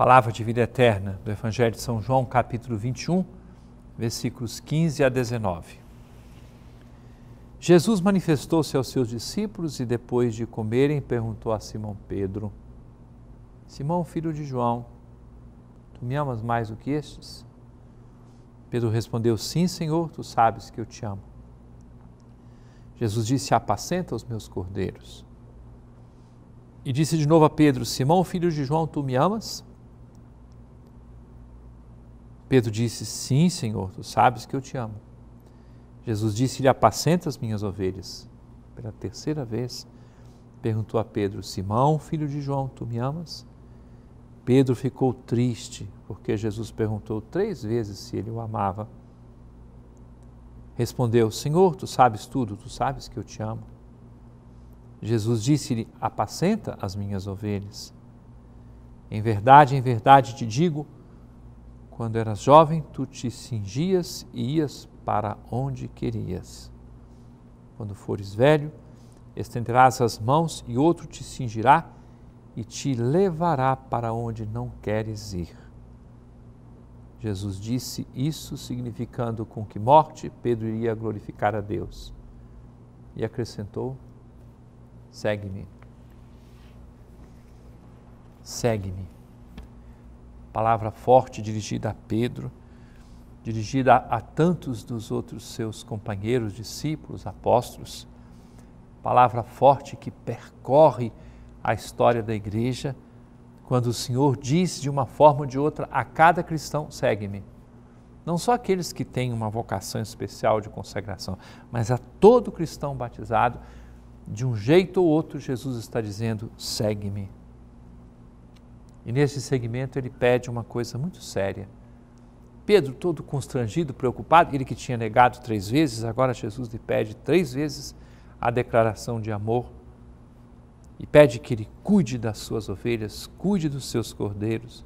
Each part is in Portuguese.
Palavra de vida eterna do Evangelho de São João, capítulo 21, versículos 15 a 19. Jesus manifestou-se aos seus discípulos e, depois de comerem, perguntou a Simão Pedro: Simão, filho de João, tu me amas mais do que estes? Pedro respondeu: Sim, Senhor, tu sabes que eu te amo. Jesus disse: Apacenta os meus cordeiros. E disse de novo a Pedro: Simão, filho de João, tu me amas? Pedro disse: Sim, Senhor, tu sabes que eu te amo. Jesus disse-lhe: Apacenta as minhas ovelhas. Pela terceira vez, perguntou a Pedro: Simão, filho de João, tu me amas? Pedro ficou triste porque Jesus perguntou três vezes se ele o amava. Respondeu: Senhor, tu sabes tudo, tu sabes que eu te amo. Jesus disse-lhe: Apacenta as minhas ovelhas. Em verdade, em verdade te digo, quando eras jovem, tu te cingias e ias para onde querias. Quando fores velho, estenderás as mãos e outro te cingirá e te levará para onde não queres ir. Jesus disse isso, significando com que morte Pedro iria glorificar a Deus. E acrescentou: Segue-me. Segue-me palavra forte dirigida a Pedro, dirigida a, tantos dos outros seus companheiros, discípulos, apóstolos, palavra forte que percorre a história da igreja, quando o Senhor diz de uma forma ou de outra a cada cristão: segue-me. Não só aqueles que têm uma vocação especial de consagração, mas a todo cristão batizado, de um jeito ou outro, Jesus está dizendo: segue-me. E nesse segmento ele pede uma coisa muito séria. Pedro, todo constrangido, preocupado, ele que tinha negado três vezes, agora Jesus lhe pede três vezes a declaração de amor e pede que ele cuide das suas ovelhas, cuide dos seus cordeiros.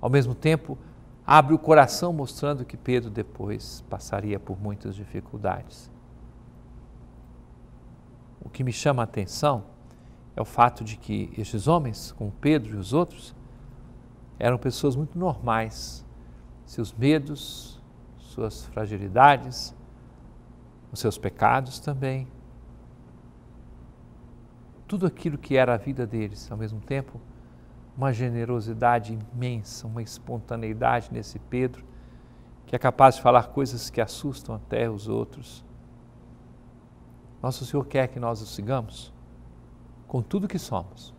Ao mesmo tempo, abre o coração mostrando que Pedro depois passaria por muitas dificuldades. O que me chama a atenção é o fato de que estes homens, como Pedro e os outros, eram pessoas muito normais. Seus medos, suas fragilidades, os seus pecados também. Tudo aquilo que era a vida deles, ao mesmo tempo, uma generosidade imensa, uma espontaneidade nesse Pedro, que é capaz de falar coisas que assustam até os outros. Nosso Senhor quer que nós o sigamos com tudo que somos.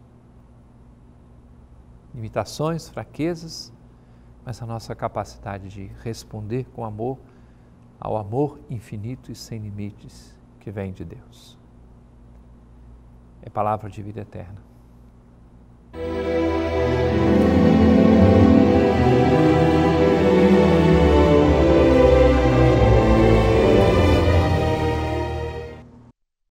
Limitações, fraquezas, mas a nossa capacidade de responder com amor ao amor infinito e sem limites que vem de Deus. É palavra de vida eterna.